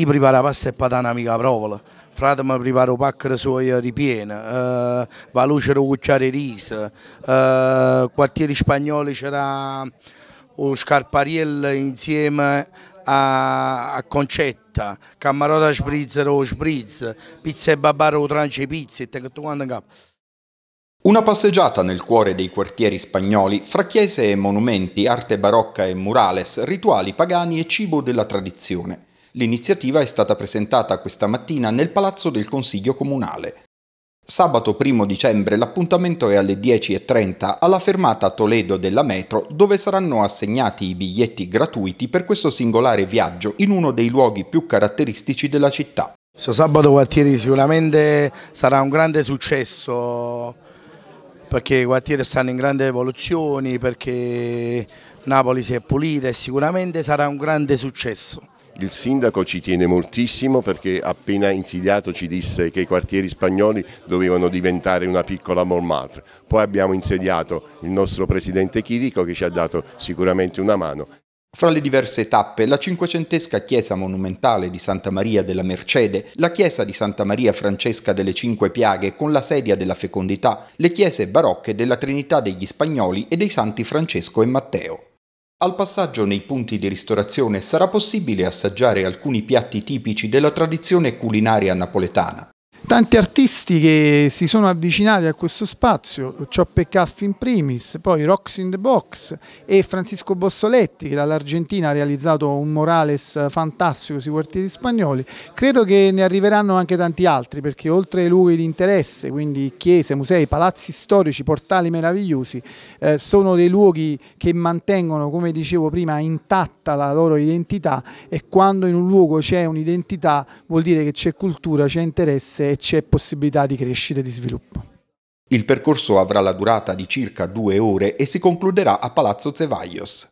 io la pasta e patana mica provola, frate mi preparo pacchera soia ripiena, eh, valucero cucciare riso, eh, quartieri spagnoli c'era un scarpariello insieme a, a Concetta, Cammarota Spritzer o Spritz, Pizza e Babbaro o Trance Pizza e tutto quanto in capo. Una passeggiata nel cuore dei quartieri spagnoli, fra chiese e monumenti, arte barocca e murales, rituali pagani e cibo della tradizione. L'iniziativa è stata presentata questa mattina nel Palazzo del Consiglio Comunale. Sabato 1 dicembre l'appuntamento è alle 10.30 alla fermata Toledo della metro dove saranno assegnati i biglietti gratuiti per questo singolare viaggio in uno dei luoghi più caratteristici della città. Questo sabato quartieri sicuramente sarà un grande successo perché i quartieri stanno in grande evoluzione, perché Napoli si è pulita e sicuramente sarà un grande successo. Il sindaco ci tiene moltissimo perché appena insediato ci disse che i quartieri spagnoli dovevano diventare una piccola Montmartre. Poi abbiamo insediato il nostro presidente Chirico che ci ha dato sicuramente una mano. Fra le diverse tappe, la cinquecentesca chiesa monumentale di Santa Maria della Mercede, la chiesa di Santa Maria Francesca delle Cinque Piaghe con la sedia della fecondità, le chiese barocche della Trinità degli Spagnoli e dei Santi Francesco e Matteo. Al passaggio nei punti di ristorazione sarà possibile assaggiare alcuni piatti tipici della tradizione culinaria napoletana tanti artisti che si sono avvicinati a questo spazio, Cioppe Caff in primis, poi Rox in the Box e Francisco Bossoletti che dall'Argentina ha realizzato un Morales fantastico sui quartieri spagnoli, credo che ne arriveranno anche tanti altri perché oltre ai luoghi di interesse, quindi chiese, musei, palazzi storici, portali meravigliosi, eh, sono dei luoghi che mantengono, come dicevo prima, intatta la loro identità e quando in un luogo c'è un'identità vuol dire che c'è cultura, c'è interesse c'è possibilità di crescita e di sviluppo. Il percorso avrà la durata di circa due ore e si concluderà a Palazzo Zevaios.